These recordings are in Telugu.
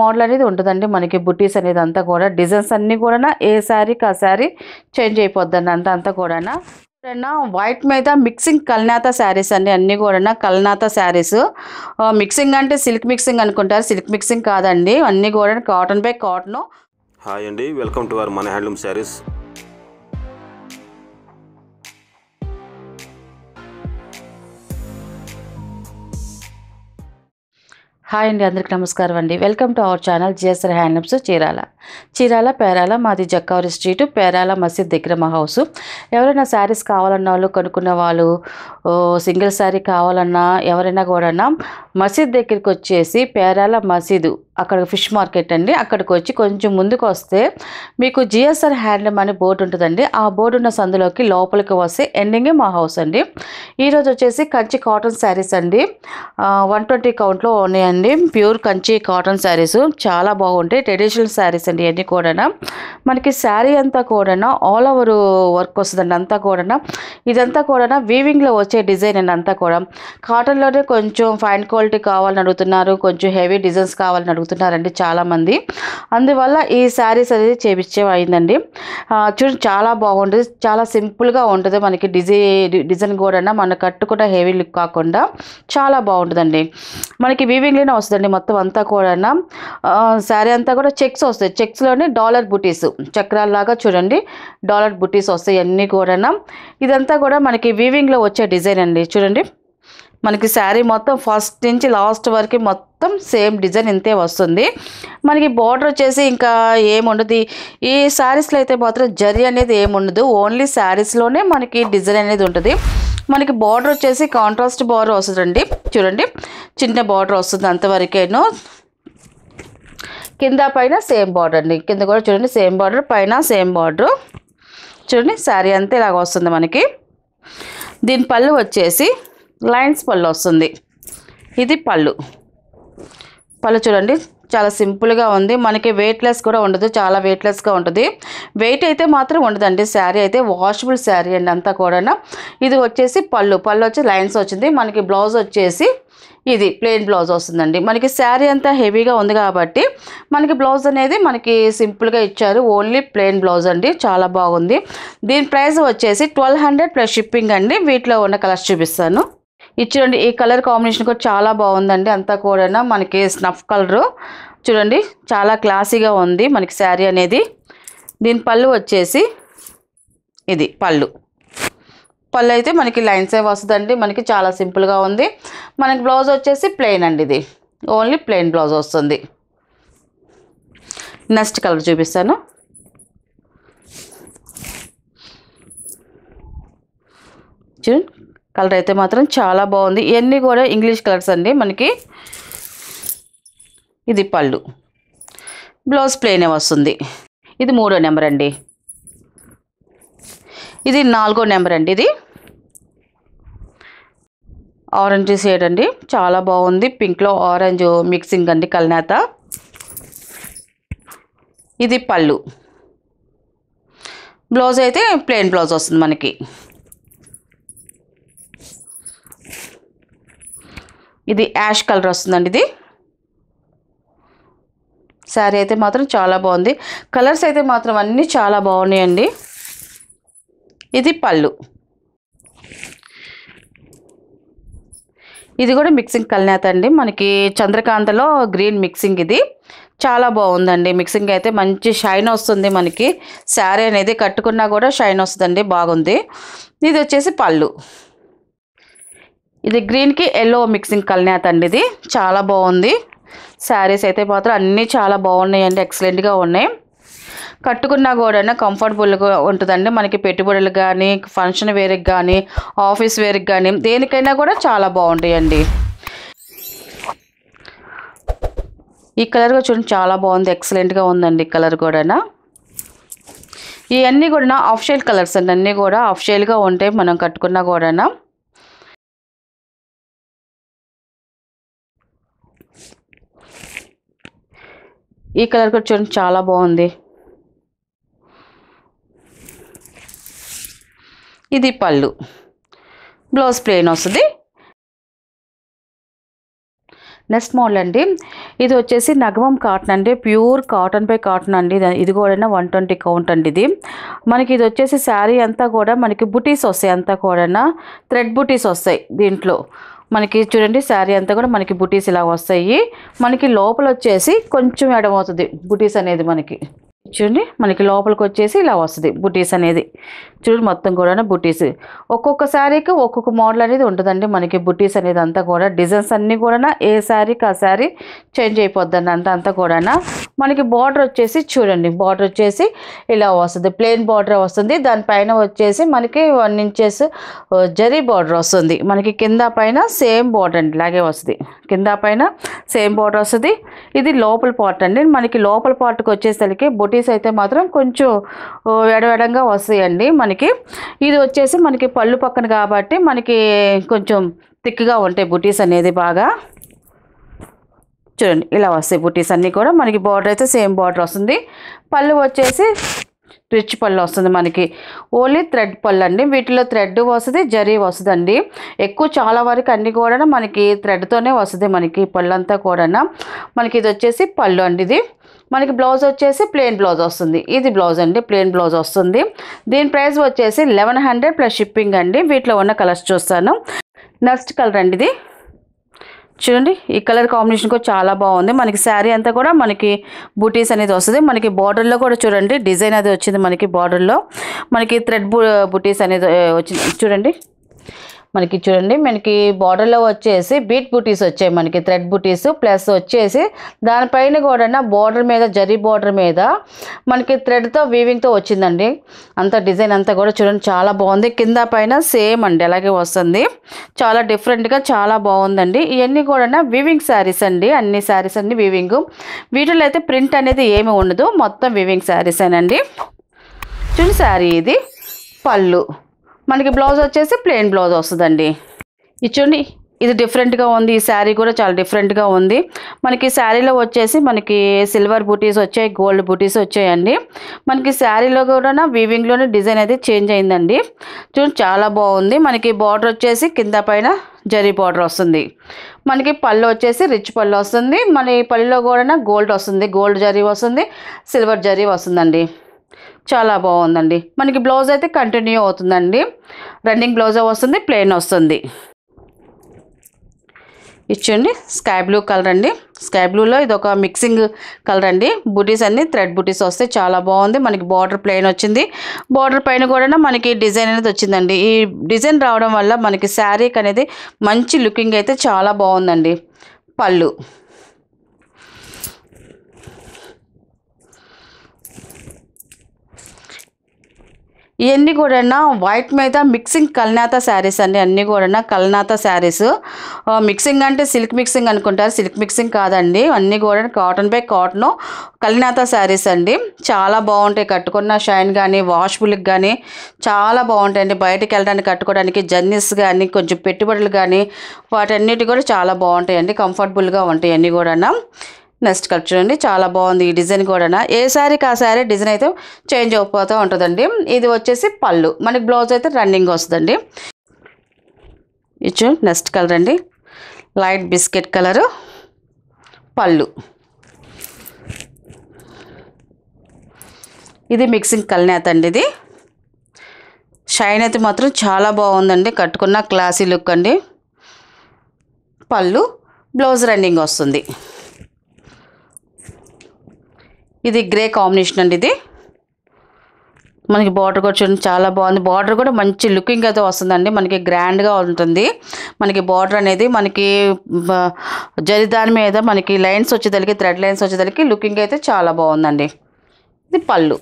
మోడల్ అనేది ఉంటుందండి మనకి బుట్టీస్ అనేది అంతా కూడా డిజైన్స్ అన్నీ కూడా ఏ శారీకి ఆ శారీ చేంజ్ అయిపోద్దండి అంతా అంతా కూడా వైట్ మీద మిక్సింగ్ కల్నాత శారీస్ అండి అన్నీ కూడా కల్నాత శారీస్ మిక్సింగ్ అంటే సిల్క్ మిక్సింగ్ అనుకుంటారు సిల్క్ మిక్సింగ్ కాదండి అన్నీ కూడా కాటన్ బై కాటన్ హాయ్ అండి వెల్కమ్ టు అవర్ మన హ్యాండ్లూమ్ శారీస్ హాయ్ అండి అందరికి నమస్కారం అండి welcome to our channel GSR handlooms Chirala Chirala Perala మాది జక్కవరి స్ట్రీట్ పేరాల మసీద్ దగ్గర మా హౌస్ ఎవరైనా శారీస్ కావాలన్న వాళ్ళు కొనుక్కున్న వాళ్ళు సింగిల్ శారీ కావాలన్నా ఎవరైనా కూడా మసీద్ దగ్గరికి వచ్చేసి పేరాల మసీదు అక్కడ ఫిష్ మార్కెట్ అండి అక్కడికి వచ్చి కొంచెం ముందుకు వస్తే మీకు జిఎస్ఆర్ హ్యాండ్లూమ్ అనే బోర్డు ఉంటుందండి ఆ బోర్డు ఉన్న సందులోకి లోపలికి వస్తే ఎండింగే మా హౌస్ అండి ఈరోజు వచ్చేసి కంచి కాటన్ శారీస్ అండి వన్ ట్వంటీ కౌంట్లో ఉన్నాయండి ప్యూర్ కంచి కాటన్ శారీస్ చాలా బాగుంటాయి ట్రెడిషనల్ శారీస్ అండి ఎన్ని కూడా మనకి శారీ అంతా కూడా ఆల్ ఓవర్ వర్క్ వస్తుందండి అంతా కూడా ఇదంతా కూడా వీవింగ్లో వచ్చే డిజైన్ అండి అంతా కూడా కాటన్లోనే కొంచెం ఫైన్ క్వాలిటీ కావాలని అడుగుతున్నారు కొంచెం హెవీ డిజైన్స్ కావాలని అండి చాలామంది అందువల్ల ఈ శారీస్ అనేది చేపించేవి అయిందండి చూడండి చాలా బాగుంటుంది చాలా సింపుల్గా ఉంటుంది మనకి డిజై డిజైన్ కూడా మన కట్టుకున్న హెవీ లుక్ కాకుండా చాలా బాగుంటుందండి మనకి వీవింగ్లోనే వస్తుందండి మొత్తం అంతా కూడా శారీ అంతా కూడా చెక్స్ వస్తాయి చెక్స్లోనే డాలర్ బుటీస్ చక్రాల్లాగా చూడండి డాలర్ బుటీస్ వస్తాయి అన్నీ కూడా ఇదంతా కూడా మనకి వీవింగ్లో వచ్చే డిజైన్ అండి చూడండి మనకి శారీ మొత్తం ఫస్ట్ నుంచి లాస్ట్ వరకు మొత్తం సేమ్ డిజైన్ ఇంతే వస్తుంది మనకి బార్డర్ వచ్చేసి ఇంకా ఏముండదు ఈ శారీస్లో అయితే మాత్రం జరి అనేది ఏముండదు ఓన్లీ శారీస్లోనే మనకి డిజైన్ అనేది ఉంటుంది మనకి బార్డర్ వచ్చేసి కాంట్రాస్ట్ బార్డర్ వస్తుందండి చూడండి చిన్న బార్డర్ వస్తుంది అంతవరకేను కింద పైన సేమ్ బార్డర్ అండి కింద కూడా చూడండి సేమ్ బార్డర్ పైన సేమ్ బార్డర్ చూడండి శారీ అంతా ఇలాగ వస్తుంది మనకి దీని పళ్ళు వచ్చేసి లైన్స్ పళ్ళు వస్తుంది ఇది పళ్ళు పళ్ళు చూడండి చాలా సింపుల్గా ఉంది మనకి వెయిట్లెస్ కూడా ఉండదు చాలా వెయిట్లెస్గా ఉంటుంది వెయిట్ అయితే మాత్రం ఉండదండి శారీ అయితే వాషబుల్ శారీ అండి అంతా కూడా ఇది వచ్చేసి పళ్ళు పళ్ళు వచ్చి లైన్స్ వచ్చింది మనకి బ్లౌజ్ వచ్చేసి ఇది ప్లెయిన్ బ్లౌజ్ వస్తుందండి మనకి శారీ అంతా హెవీగా ఉంది కాబట్టి మనకి బ్లౌజ్ అనేది మనకి సింపుల్గా ఇచ్చారు ఓన్లీ ప్లెయిన్ బ్లౌజ్ అండి చాలా బాగుంది దీని ప్రైస్ వచ్చేసి ట్వెల్వ్ హండ్రెడ్ ప్లస్ షిప్పింగ్ అండి వీటిలో ఉన్న కలర్స్ చూపిస్తాను చూడండి ఈ కలర్ కాంబినేషన్ కూడా చాలా బాగుందండి అంతా కూడా మనకి స్నఫ్ కలరు చూడండి చాలా క్లాసీగా ఉంది మనకి శారీ అనేది దీని పళ్ళు వచ్చేసి ఇది పళ్ళు పళ్ళు అయితే మనకి లైన్సే వస్తుందండి మనకి చాలా సింపుల్గా ఉంది మనకి బ్లౌజ్ వచ్చేసి ప్లెయిన్ అండి ఇది ఓన్లీ ప్లెయిన్ బ్లౌజ్ వస్తుంది నెక్స్ట్ కలర్ చూపిస్తాను చూడండి కలర్ అయితే మాత్రం చాలా బాగుంది ఇవన్నీ కూడా ఇంగ్లీష్ కలర్స్ అండి మనకి ఇది పళ్ళు బ్లౌజ్ ప్లేనే వస్తుంది ఇది మూడో నెంబర్ అండి ఇది నాలుగో నెంబర్ అండి ఇది ఆరెంజ్ షేడ్ అండి చాలా బాగుంది పింక్లో ఆరెంజ్ మిక్సింగ్ అండి కలినేత ఇది పళ్ళు బ్లౌజ్ అయితే ప్లెయిన్ బ్లౌజ్ వస్తుంది మనకి ఇది యాష్ కలర్ వస్తుందండి ఇది శారీ అయితే మాత్రం చాలా బాగుంది కలర్స్ అయితే మాత్రం అన్నీ చాలా బాగున్నాయండి ఇది పళ్ళు ఇది కూడా మిక్సింగ్ కలినేత అండి మనకి చంద్రకాంతలో గ్రీన్ మిక్సింగ్ ఇది చాలా బాగుందండి మిక్సింగ్ అయితే మంచి షైన్ వస్తుంది మనకి శారీ అనేది కట్టుకున్నా కూడా షైన్ వస్తుందండి బాగుంది ఇది వచ్చేసి పళ్ళు ఇది గ్రీన్కి ఎల్లో మిక్సింగ్ కల్నేత అండి ఇది చాలా బాగుంది శారీస్ అయితే మాత్రం అన్నీ చాలా బాగున్నాయండి ఎక్సలెంట్గా ఉన్నాయి కట్టుకున్నా కూడా కంఫర్టబుల్గా ఉంటుందండి మనకి పెట్టుబడులు కానీ ఫంక్షన్ వేర్కి కానీ ఆఫీస్ వేర్కి కానీ దేనికైనా కూడా చాలా బాగుంటాయండి ఈ కలర్ కూడా చూడండి చాలా బాగుంది ఎక్సలెంట్గా ఉందండి ఈ కలర్ కూడా ఇవన్నీ కూడా ఆఫ్షైల్ కలర్స్ అండి అన్నీ కూడా ఆఫ్ ఉంటాయి మనం కట్టుకున్నా కూడా ఈ కలర్ కూడా చూడండి చాలా బాగుంది ఇది పళ్ళు బ్లౌజ్ ప్లెయిన్ వస్తుంది నెక్స్ట్ మోడల్ అండి ఇది వచ్చేసి నగమం కాటన్ అండి ప్యూర్ కాటన్ పై కాటన్ అండి ఇది కూడా వన్ ట్వంటీ కౌంట్ అండి ఇది మనకి ఇది వచ్చేసి శారీ అంతా కూడా మనకి బుటీస్ వస్తాయి అంతా కూడా థ్రెడ్ బుటీస్ వస్తాయి దీంట్లో మనకి చూడండి శారీ అంతా కూడా మనకి బుటీస్ ఇలా వస్తాయి మనకి లోపల వచ్చేసి కొంచెం ఎడమవుతుంది బుటీస్ అనేది మనకి చూడండి మనకి లోపలికి వచ్చేసి ఇలా వస్తుంది బుటీస్ అనేది చూడండి మొత్తం కూడా బుటీస్ ఒక్కొక్క శారీకి ఒక్కొక్క మోడల్ అనేది ఉంటుందండి మనకి బుటీస్ అనేది అంతా కూడా డిజైన్స్ అన్నీ కూడా ఏ శారీకి ఆ శారీ చేంజ్ అయిపోద్దండి అంత అంతా కూడా మనకి బార్డర్ వచ్చేసి చూడండి బార్డర్ వచ్చేసి ఇలా వస్తుంది ప్లెయిన్ బార్డర్ వస్తుంది దానిపైన వచ్చేసి మనకి వన్ ఇంచెస్ జరీ బార్డర్ వస్తుంది మనకి కింద పైన సేమ్ బార్డర్ అండి ఇలాగే వస్తుంది కింద పైన సేమ్ బార్డర్ వస్తుంది ఇది లోపల పార్ట్ అండి మనకి లోపల పార్ట్కి వచ్చేసరికి బుటీ బూటీస్ అయితే మాత్రం కొంచెం ఎడవెడంగా వస్తాయండి మనకి ఇది వచ్చేసి మనకి పళ్ళు పక్కన కాబట్టి మనకి కొంచెం థిక్గా ఉంటాయి బుటీస్ అనేది బాగా చూడండి ఇలా వస్తాయి బుటీస్ అన్నీ కూడా మనకి బార్డర్ అయితే సేమ్ బార్డర్ వస్తుంది పళ్ళు వచ్చేసి రిచ్ పళ్ళు వస్తుంది మనకి ఓన్లీ థ్రెడ్ పళ్ళు అండి వీటిలో థ్రెడ్ వస్తుంది జరీ వస్తుందండి ఎక్కువ చాలా వరకు అన్నీ కూడా మనకి థ్రెడ్తోనే వస్తుంది మనకి పళ్ళంతా కూడా మనకి ఇది వచ్చేసి పళ్ళు అండి ఇది మనకి బ్లౌజ్ వచ్చేసి ప్లెయిన్ బ్లౌజ్ వస్తుంది ఇది బ్లౌజ్ అండి ప్లెయిన్ బ్లౌజ్ వస్తుంది దీని ప్రైస్ వచ్చేసి లెవెన్ హండ్రెడ్ ప్లస్ షిప్పింగ్ అండి వీటిలో ఉన్న కలర్స్ చూస్తాను నెక్స్ట్ కలర్ అండి ఇది చూడండి ఈ కలర్ కాంబినేషన్ కూడా చాలా బాగుంది మనకి శారీ అంతా కూడా మనకి బూటీస్ అనేది వస్తుంది మనకి బార్డర్లో కూడా చూడండి డిజైన్ అది వచ్చింది మనకి బార్డర్లో మనకి థ్రెడ్ బుటీస్ అనేది వచ్చింది చూడండి మనకి చూడండి మనకి బార్డర్లో వచ్చేసి బీట్ బుటీస్ వచ్చాయి మనకి థ్రెడ్ బుటీస్ ప్లస్ వచ్చేసి దానిపైన కూడా బార్డర్ మీద జరీ బార్డర్ మీద మనకి థ్రెడ్తో వీవింగ్తో వచ్చిందండి అంత డిజైన్ అంతా కూడా చూడండి చాలా బాగుంది కింద పైన సేమ్ అండి అలాగే వస్తుంది చాలా డిఫరెంట్గా చాలా బాగుందండి ఇవన్నీ కూడా వీవింగ్ శారీస్ అండి అన్ని శారీస్ అన్ని వీవింగ్ వీటిలో అయితే ప్రింట్ అనేది ఏమి ఉండదు మొత్తం వీవింగ్ అండి చూడండి శారీ ఇది పళ్ళు మనకి బ్లౌజ్ వచ్చేసి ప్లెయిన్ బ్లౌజ్ వస్తుందండి చూడండి ఇది డిఫరెంట్గా ఉంది ఈ శారీ కూడా చాలా డిఫరెంట్గా ఉంది మనకి శారీలో వచ్చేసి మనకి సిల్వర్ బూటీస్ వచ్చాయి గోల్డ్ బూటీస్ వచ్చాయండి మనకి శారీలో కూడా వీవింగ్లోనే డిజైన్ అయితే చేంజ్ అయిందండి చూ చాలా బాగుంది మనకి బార్డర్ వచ్చేసి కింద పైన జరీ బార్డర్ వస్తుంది మనకి పళ్ళు వచ్చేసి రిచ్ పళ్ళు వస్తుంది మన ఈ పళ్ళులో కూడా గోల్డ్ వస్తుంది గోల్డ్ జరీ వస్తుంది సిల్వర్ జరీ వస్తుందండి చాలా బాగుందండి మనకి బ్లౌజ్ అయితే కంటిన్యూ అవుతుందండి రన్నింగ్ బ్లౌజ్ వస్తుంది ప్లెయిన్ వస్తుంది ఇచ్చండి స్కై బ్లూ కలర్ అండి స్కై బ్లూలో ఇది ఒక మిక్సింగ్ కలర్ అండి బుటీస్ అన్ని థ్రెడ్ బుటీస్ వస్తే చాలా బాగుంది మనకి బార్డర్ ప్లెయిన్ వచ్చింది బార్డర్ పైన కూడా మనకి డిజైన్ అనేది వచ్చిందండి ఈ డిజైన్ రావడం వల్ల మనకి శారీకి అనేది మంచి లుకింగ్ అయితే చాలా బాగుందండి పళ్ళు ఇవన్నీ కూడా వైట్ మీద మిక్సింగ్ కల్నాత శారీస్ అండి అన్నీ కూడా కల్నాత శారీస్ మిక్సింగ్ అంటే సిల్క్ మిక్సింగ్ అనుకుంటారు సిల్క్ మిక్సింగ్ కాదండి అన్నీ కూడా కాటన్ బై కాటన్ కల్నాత శారీస్ అండి చాలా బాగుంటాయి కట్టుకున్న షైన్ కానీ వాష్బుల్కి కానీ చాలా బాగుంటాయండి బయటకు వెళ్ళడానికి కట్టుకోవడానికి జర్నీస్ కానీ కొంచెం పెట్టుబడులు కానీ వాటన్నిటి కూడా చాలా బాగుంటాయండి కంఫర్టబుల్గా ఉంటాయి అన్నీ కూడా నెక్స్ట్ కలర్ చూడండి చాలా బాగుంది ఈ డిజైన్ కూడా ఏ శారీకి ఆ శారీ డిజైన్ అయితే చేంజ్ అయిపోతూ ఉంటుందండి ఇది వచ్చేసి పళ్ళు మనకి బ్లౌజ్ అయితే రన్నింగ్ వస్తుందండి ఇచ్చు నెక్స్ట్ కలర్ అండి లైట్ బిస్కెట్ కలరు పళ్ళు ఇది మిక్సింగ్ కల్నేత అండి ఇది షైన్ అయితే మాత్రం చాలా బాగుందండి కట్టుకున్న క్లాసీ లుక్ అండి పళ్ళు బ్లౌజ్ రన్నింగ్ వస్తుంది ఇది గ్రే కాంబినేషన్ అండి ఇది మనకి బార్డర్ కూడా చూడండి చాలా బాగుంది బార్డర్ కూడా మంచి లుకింగ్ అయితే వస్తుందండి మనకి గ్రాండ్గా ఉంటుంది మనకి బార్డర్ అనేది మనకి జరిదాని దాని మీద మనకి లైన్స్ వచ్చేదానికి థ్రెడ్ లైన్స్ వచ్చేదానికి లుకింగ్ అయితే చాలా బాగుందండి ఇది పళ్ళు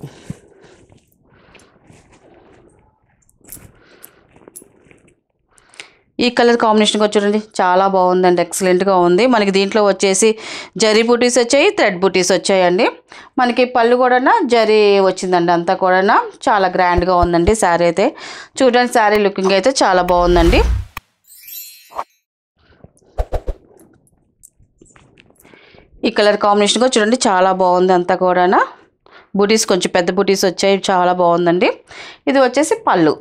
ఈ కలర్ కాంబినేషన్కి చూడండి చాలా బాగుందండి ఎక్సలెంట్గా ఉంది మనకి దీంట్లో వచ్చేసి జరి బుటీస్ వచ్చాయి థ్రెడ్ బుటీస్ వచ్చాయండి మనకి పళ్ళు కూడా జరీ వచ్చిందండి అంతా కూడా చాలా గ్రాండ్గా ఉందండి శారీ అయితే చూడడానికి శారీ లుకింగ్ అయితే చాలా బాగుందండి ఈ కలర్ కాంబినేషన్గా చూడండి చాలా బాగుంది అంతా కూడా బుటీస్ కొంచెం పెద్ద బుటీస్ వచ్చాయి చాలా బాగుందండి ఇది వచ్చేసి పళ్ళు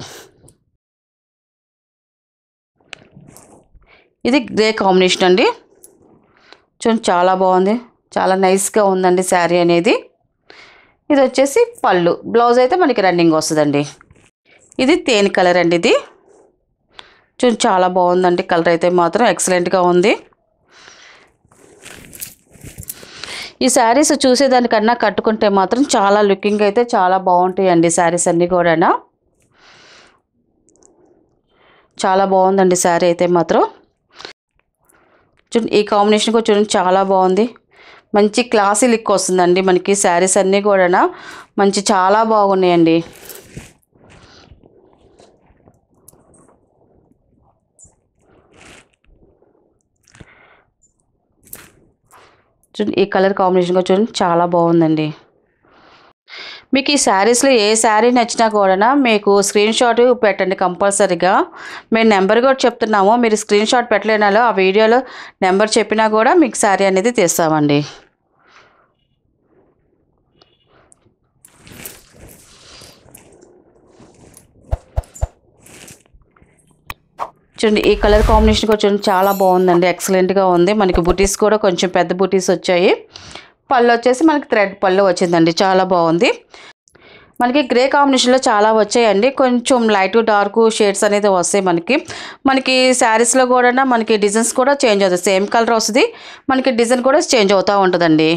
ఇది గ్రే కాంబినేషన్ అండి చూడండి చాలా బాగుంది చాలా నైస్గా ఉందండి శారీ అనేది ఇది వచ్చేసి పళ్ళు బ్లౌజ్ అయితే మనకి రన్నింగ్ వస్తుందండి ఇది తేనె కలర్ అండి ఇది చూడండి చాలా బాగుందండి కలర్ అయితే మాత్రం ఎక్సలెంట్గా ఉంది ఈ శారీస్ చూసేదానికన్నా కట్టుకుంటే మాత్రం చాలా లుకింగ్ అయితే చాలా బాగుంటాయండి శారీస్ అన్నీ కూడా చాలా బాగుందండి శారీ అయితే మాత్రం చూడండి ఈ కాంబినేషన్ కూడా చూడండి చాలా బాగుంది మంచి క్లాసీ లిక్ వస్తుందండి మనకి శారీస్ అన్నీ కూడా మంచి చాలా బాగున్నాయండి చూడండి ఈ కలర్ కాంబినేషన్ కూడా చూడండి చాలా బాగుందండి మీకు ఈ శారీస్లో ఏ శారీ నచ్చినా కూడా మీకు స్క్రీన్ షాట్ పెట్టండి కంపల్సరీగా మేము నెంబర్ కూడా చెప్తున్నాము మీరు స్క్రీన్ షాట్ పెట్టలేనాలో ఆ వీడియోలో నెంబర్ చెప్పినా కూడా మీకు శారీ అనేది తీస్తామండి చూడండి ఈ కలర్ కాంబినేషన్ కూడా చూడండి చాలా బాగుందండి ఎక్సలెంట్గా ఉంది మనకి బుటీస్ కూడా కొంచెం పెద్ద బుటీస్ వచ్చాయి పళ్ళు వచ్చేసి మనకి థ్రెడ్ పళ్ళు వచ్చిందండి చాలా బాగుంది మనకి గ్రే కాంబినేషన్లో చాలా వచ్చాయండి కొంచెం లైట్ డార్క్ షేడ్స్ అనేది వస్తాయి మనకి మనకి శారీస్లో కూడా మనకి డిజైన్స్ కూడా చేంజ్ అవుతుంది సేమ్ కలర్ వస్తుంది మనకి డిజైన్ కూడా చేంజ్ అవుతూ ఉంటుందండి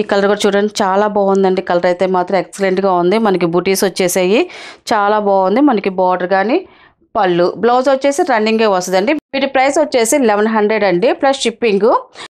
ఈ కలర్ కూడా చూడండి చాలా బాగుందండి కలర్ అయితే మాత్రం ఎక్సలెంట్గా ఉంది మనకి బుటీస్ వచ్చేసాయి చాలా బాగుంది మనకి బార్డర్ కానీ పళ్ళు బ్లౌజ్ వచ్చేసి రన్నింగే వస్తుందండి వీటి ప్రైస్ వచ్చేసి లెవెన్ హండ్రెడ్ అండి ప్లస్ షిప్పింగ్